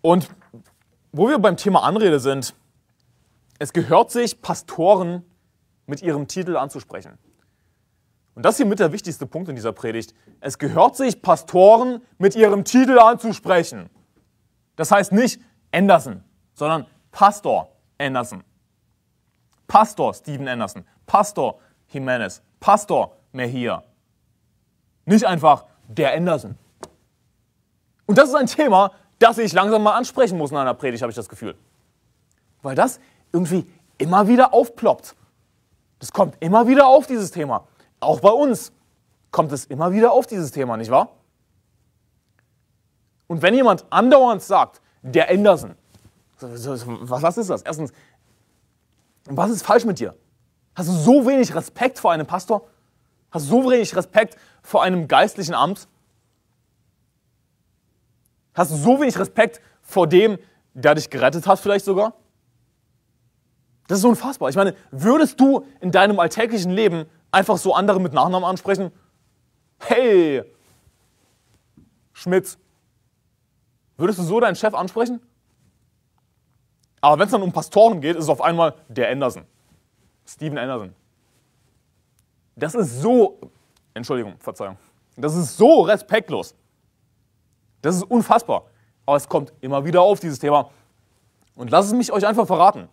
Und wo wir beim Thema Anrede sind, es gehört sich, Pastoren mit ihrem Titel anzusprechen. Und das ist hier mit der wichtigste Punkt in dieser Predigt. Es gehört sich, Pastoren mit ihrem Titel anzusprechen. Das heißt nicht Anderson, sondern Pastor Anderson. Pastor Steven Anderson. Pastor Jimenez. Pastor Mejia. Nicht einfach der Anderson. Und das ist ein Thema, dass ich langsam mal ansprechen muss in einer Predigt, habe ich das Gefühl. Weil das irgendwie immer wieder aufploppt. Das kommt immer wieder auf, dieses Thema. Auch bei uns kommt es immer wieder auf, dieses Thema, nicht wahr? Und wenn jemand andauernd sagt, der Anderson, was ist das? Erstens, was ist falsch mit dir? Hast du so wenig Respekt vor einem Pastor? Hast du so wenig Respekt vor einem geistlichen Amt? Hast du so wenig Respekt vor dem, der dich gerettet hat, vielleicht sogar? Das ist unfassbar. Ich meine, würdest du in deinem alltäglichen Leben einfach so andere mit Nachnamen ansprechen? Hey, Schmitz. Würdest du so deinen Chef ansprechen? Aber wenn es dann um Pastoren geht, ist es auf einmal der Anderson. Steven Anderson. Das ist so, Entschuldigung, Verzeihung. Das ist so respektlos. Das ist unfassbar. Aber es kommt immer wieder auf, dieses Thema. Und lasst es mich euch einfach verraten.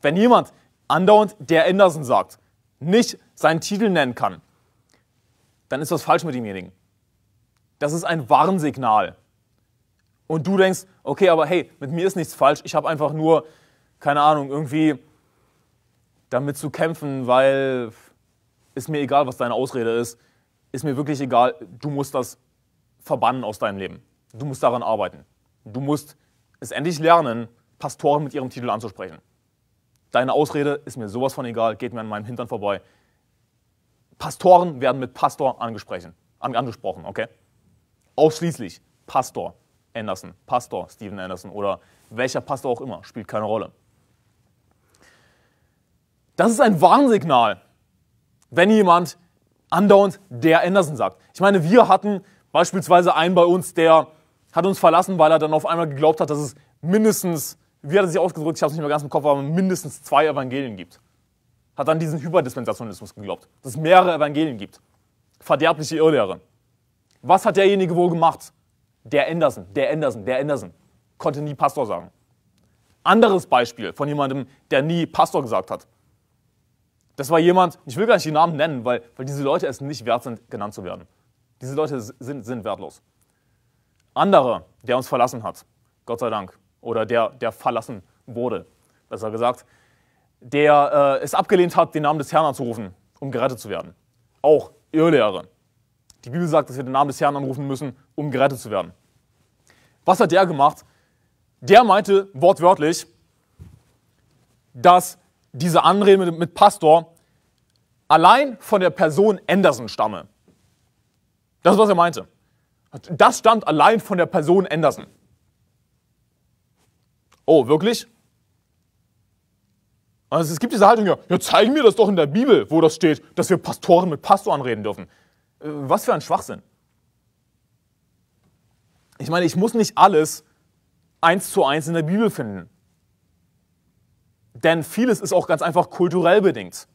Wenn jemand andauernd der Anderson sagt, nicht seinen Titel nennen kann, dann ist was falsch mit demjenigen. Das ist ein Warnsignal. Und du denkst, okay, aber hey, mit mir ist nichts falsch. Ich habe einfach nur, keine Ahnung, irgendwie damit zu kämpfen, weil ist mir egal, was deine Ausrede ist. Ist mir wirklich egal. Du musst das verbannen aus deinem Leben. Du musst daran arbeiten. Du musst es endlich lernen, Pastoren mit ihrem Titel anzusprechen. Deine Ausrede ist mir sowas von egal, geht mir an meinem Hintern vorbei. Pastoren werden mit Pastor angesprochen, angesprochen okay? Ausschließlich Pastor Anderson, Pastor Steven Anderson oder welcher Pastor auch immer, spielt keine Rolle. Das ist ein Warnsignal, wenn jemand andauernd der Anderson sagt. Ich meine, wir hatten Beispielsweise einen bei uns, der hat uns verlassen, weil er dann auf einmal geglaubt hat, dass es mindestens, wie hat er sich ausgedrückt, ich habe es nicht mehr ganz im Kopf, aber mindestens zwei Evangelien gibt. Hat dann diesen Hyperdispensationismus geglaubt, dass es mehrere Evangelien gibt. Verderbliche Irrlehre. Was hat derjenige wohl gemacht? Der Anderson, der Anderson, der Anderson. Konnte nie Pastor sagen. Anderes Beispiel von jemandem, der nie Pastor gesagt hat. Das war jemand, ich will gar nicht die Namen nennen, weil, weil diese Leute es nicht wert sind, genannt zu werden. Diese Leute sind, sind wertlos. Andere, der uns verlassen hat, Gott sei Dank, oder der, der verlassen wurde, besser gesagt, der äh, es abgelehnt hat, den Namen des Herrn anzurufen, um gerettet zu werden. Auch Irrlehre. Die Bibel sagt, dass wir den Namen des Herrn anrufen müssen, um gerettet zu werden. Was hat der gemacht? Der meinte wortwörtlich, dass diese Anrede mit, mit Pastor allein von der Person Anderson stamme. Das ist, was er meinte. Das stammt allein von der Person Anderson. Oh, wirklich? Also es gibt diese Haltung, ja, ja, zeig mir das doch in der Bibel, wo das steht, dass wir Pastoren mit Pastoren reden dürfen. Äh, was für ein Schwachsinn. Ich meine, ich muss nicht alles eins zu eins in der Bibel finden. Denn vieles ist auch ganz einfach kulturell bedingt.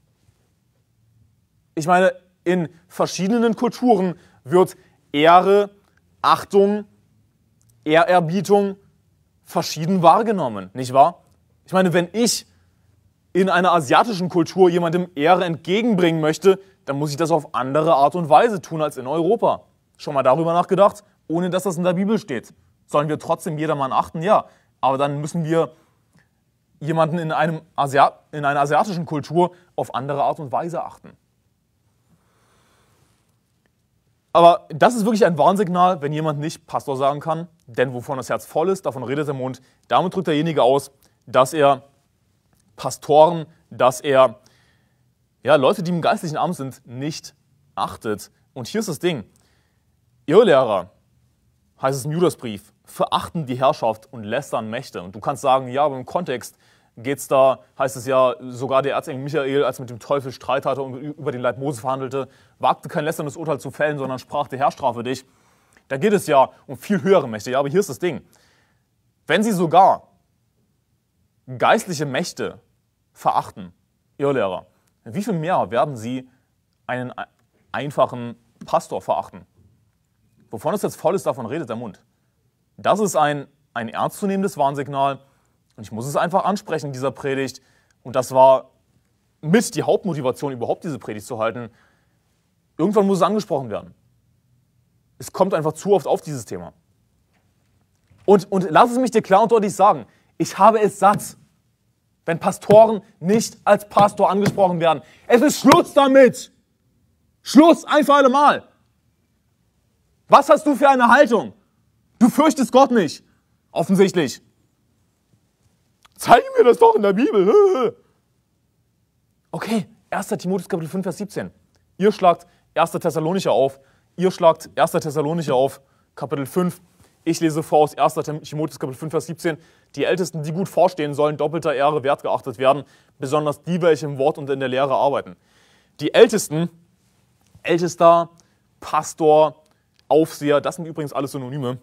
Ich meine, in verschiedenen Kulturen wird Ehre, Achtung, Ehrerbietung verschieden wahrgenommen, nicht wahr? Ich meine, wenn ich in einer asiatischen Kultur jemandem Ehre entgegenbringen möchte, dann muss ich das auf andere Art und Weise tun als in Europa. Schon mal darüber nachgedacht, ohne dass das in der Bibel steht. Sollen wir trotzdem jedermann achten? Ja. Aber dann müssen wir jemanden in, einem Asiat in einer asiatischen Kultur auf andere Art und Weise achten. Aber das ist wirklich ein Warnsignal, wenn jemand nicht Pastor sagen kann, denn wovon das Herz voll ist, davon redet der Mund. Damit drückt derjenige aus, dass er Pastoren, dass er ja, Leute, die im geistlichen Amt sind, nicht achtet. Und hier ist das Ding. Irrlehrer, heißt es im Judasbrief, verachten die Herrschaft und lästern Mächte. Und du kannst sagen, ja, aber im Kontext geht's da, heißt es ja, sogar der Erzengel Michael, als er mit dem Teufel Streit hatte und über den Leib Mose verhandelte, wagte kein lästerndes Urteil zu fällen, sondern sprach, der Herr strafe dich. Da geht es ja um viel höhere Mächte. Ja, aber hier ist das Ding. Wenn sie sogar geistliche Mächte verachten, Irrlehrer, wie viel mehr werden sie einen einfachen Pastor verachten? Wovon es jetzt voll ist, davon redet der Mund. Das ist ein, ein ernstzunehmendes Warnsignal, und ich muss es einfach ansprechen in dieser Predigt. Und das war mit die Hauptmotivation, überhaupt diese Predigt zu halten. Irgendwann muss es angesprochen werden. Es kommt einfach zu oft auf dieses Thema. Und, und lass es mich dir klar und deutlich sagen. Ich habe es satt, wenn Pastoren nicht als Pastor angesprochen werden. Es ist Schluss damit. Schluss, ein für alle Mal. Was hast du für eine Haltung? Du fürchtest Gott nicht. Offensichtlich. Zeig mir das doch in der Bibel. Okay, 1. Timotheus Kapitel 5, Vers 17. Ihr schlagt 1. Thessalonicher auf. Ihr schlagt 1. Thessalonicher auf, Kapitel 5. Ich lese vor aus 1. Timotheus Kapitel 5, Vers 17. Die Ältesten, die gut vorstehen, sollen doppelter Ehre wertgeachtet werden, besonders die, welche im Wort und in der Lehre arbeiten. Die Ältesten, Ältester, Pastor, Aufseher, das sind übrigens alles Synonyme.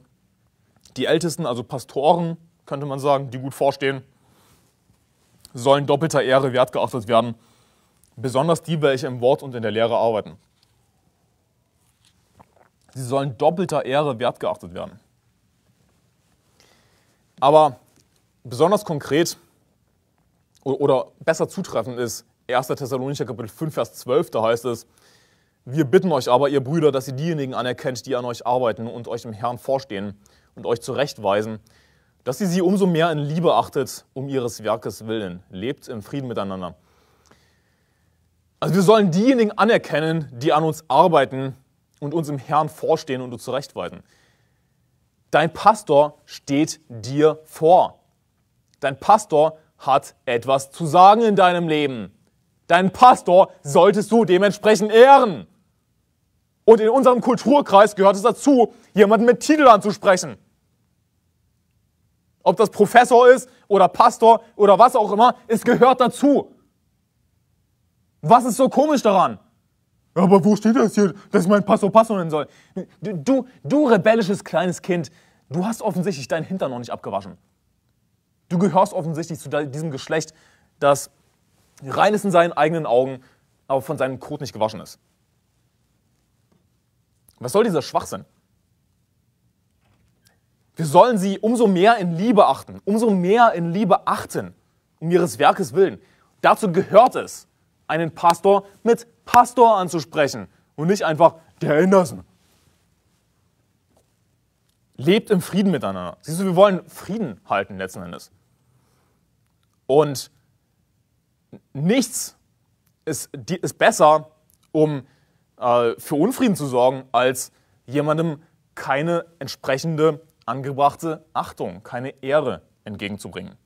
Die Ältesten, also Pastoren, könnte man sagen, die gut vorstehen, sollen doppelter Ehre wertgeachtet werden, besonders die, welche im Wort und in der Lehre arbeiten. Sie sollen doppelter Ehre wertgeachtet werden. Aber besonders konkret oder besser zutreffend ist 1. Thessalonicher Kapitel 5, Vers 12, da heißt es, wir bitten euch aber, ihr Brüder, dass ihr diejenigen anerkennt, die an euch arbeiten und euch im Herrn vorstehen und euch zurechtweisen, dass sie sie umso mehr in Liebe achtet, um ihres Werkes willen. Lebt im Frieden miteinander. Also wir sollen diejenigen anerkennen, die an uns arbeiten und uns im Herrn vorstehen und uns zurechtweisen. Dein Pastor steht dir vor. Dein Pastor hat etwas zu sagen in deinem Leben. Deinen Pastor solltest du dementsprechend ehren. Und in unserem Kulturkreis gehört es dazu, jemanden mit Titel anzusprechen. Ob das Professor ist oder Pastor oder was auch immer, es gehört dazu. Was ist so komisch daran? Aber wo steht das hier, dass ich meinen Pastor Pastor nennen soll? Du, du, du rebellisches kleines Kind, du hast offensichtlich deinen Hintern noch nicht abgewaschen. Du gehörst offensichtlich zu diesem Geschlecht, das rein ist in seinen eigenen Augen, aber von seinem Kot nicht gewaschen ist. Was soll dieser Schwachsinn? Wir sollen sie umso mehr in Liebe achten, umso mehr in Liebe achten, um ihres Werkes willen. Dazu gehört es, einen Pastor mit Pastor anzusprechen und nicht einfach der Anderson. Lebt im Frieden miteinander. Siehst du, wir wollen Frieden halten letzten Endes. Und nichts ist, ist besser, um äh, für Unfrieden zu sorgen, als jemandem keine entsprechende angebrachte Achtung, keine Ehre entgegenzubringen.